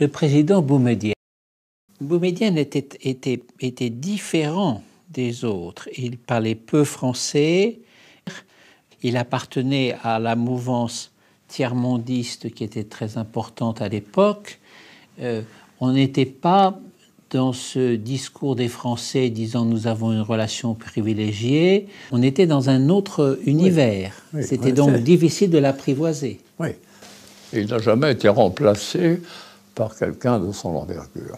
le président Boumediene Boumedienne était, était, était différent des autres. Il parlait peu français. Il appartenait à la mouvance tiers-mondiste qui était très importante à l'époque. Euh, on n'était pas dans ce discours des Français disant nous avons une relation privilégiée. On était dans un autre univers. C'était donc difficile de l'apprivoiser. Oui. Il n'a jamais été remplacé par quelqu'un de son envergure.